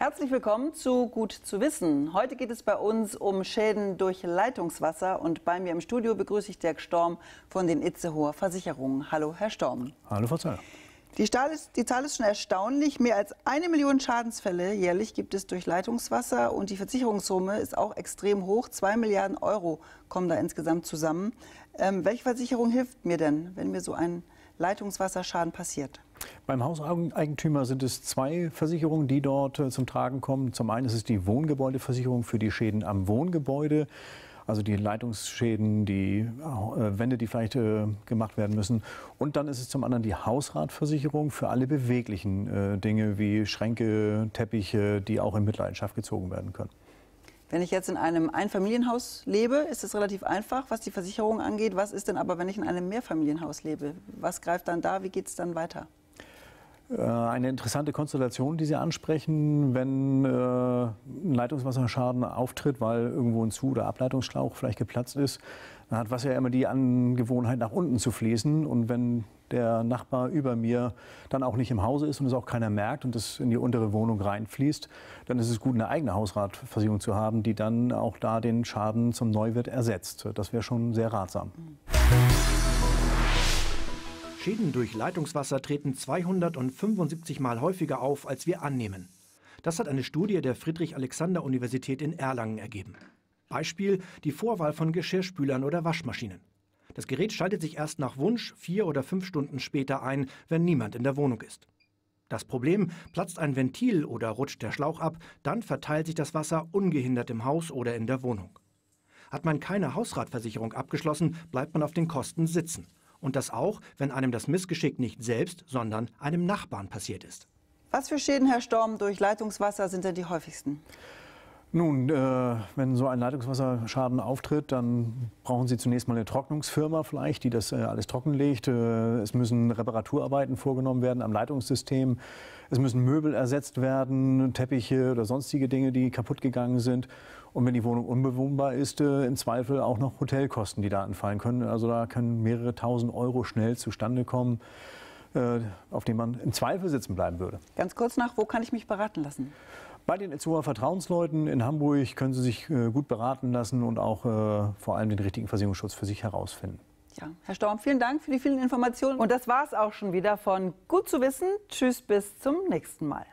Herzlich willkommen zu Gut zu wissen. Heute geht es bei uns um Schäden durch Leitungswasser und bei mir im Studio begrüße ich Dirk Storm von den Itzehoer Versicherungen. Hallo, Herr Storm. Hallo, Frau Zeller. Die, die, Zahl ist schon erstaunlich. Mehr als eine Million Schadensfälle jährlich gibt es durch Leitungswasser und die Versicherungssumme ist auch extrem hoch. Zwei Milliarden Euro kommen da insgesamt zusammen. Ähm, welche Versicherung hilft mir denn, wenn mir so ein Leitungswasserschaden passiert? Beim Hauseigentümer sind es zwei Versicherungen, die dort äh, zum Tragen kommen. Zum einen ist es die Wohngebäudeversicherung für die Schäden am Wohngebäude. Also die Leitungsschäden, die äh, Wände, die vielleicht äh, gemacht werden müssen. Und dann ist es zum anderen die Hausratversicherung für alle beweglichen Dinge wie Schränke, Teppiche, die auch in Mitleidenschaft gezogen werden können. Wenn ich jetzt in einem Einfamilienhaus lebe, ist es relativ einfach, was die Versicherung angeht. Was ist denn aber, wenn ich in einem Mehrfamilienhaus lebe? Was greift dann da? Wie geht es dann weiter? Äh, eine interessante Konstellation, die Sie ansprechen, wenn äh, ein Leitungswasserschaden auftritt, weil irgendwo ein Zu- oder Ableitungsschlauch vielleicht geplatzt ist, dann hat Wasser ja immer die Angewohnheit, nach unten zu fließen. Und wenn der Nachbar über mir dann auch nicht im Hause ist und es auch keiner merkt und es in die untere Wohnung reinfließt, dann ist es gut, eine eigene Hausratversicherung zu haben, die dann auch da den Schaden zum Neuwert ersetzt. Das wäre schon sehr ratsam. Mhm. Schäden durch Leitungswasser treten 275 Mal häufiger auf, als wir annehmen. Das hat eine Studie der Friedrich-Alexander-Universität in Erlangen ergeben. Beispiel die Vorwahl von Geschirrspülern oder Waschmaschinen. Das Gerät schaltet sich erst nach Wunsch vier oder fünf Stunden später ein, wenn niemand in der Wohnung ist. Das Problem, platzt ein Ventil oder rutscht der Schlauch ab, dann verteilt sich das Wasser ungehindert im Haus oder in der Wohnung. Hat man keine Hausratversicherung abgeschlossen, bleibt man auf den Kosten sitzen. Und das auch, wenn einem das Missgeschick nicht selbst, sondern einem Nachbarn passiert ist. Was für Schäden, Herr Storm, durch Leitungswasser sind denn die häufigsten? Nun, äh, wenn so ein Leitungswasserschaden auftritt, dann brauchen Sie zunächst mal eine Trocknungsfirma vielleicht, die das äh, alles trockenlegt. Äh, es müssen Reparaturarbeiten vorgenommen werden am Leitungssystem. Es müssen Möbel ersetzt werden, Teppiche oder sonstige Dinge, die kaputt gegangen sind. Und wenn die Wohnung unbewohnbar ist, äh, im Zweifel auch noch Hotelkosten, die da anfallen können. Also da können mehrere tausend Euro schnell zustande kommen, äh, auf denen man im Zweifel sitzen bleiben würde. Ganz kurz nach, wo kann ich mich beraten lassen? Bei den Itzoer Vertrauensleuten in Hamburg können Sie sich äh, gut beraten lassen und auch äh, vor allem den richtigen Versicherungsschutz für sich herausfinden. Ja, Herr Storm, vielen Dank für die vielen Informationen. Und das war es auch schon wieder von Gut zu wissen. Tschüss, bis zum nächsten Mal.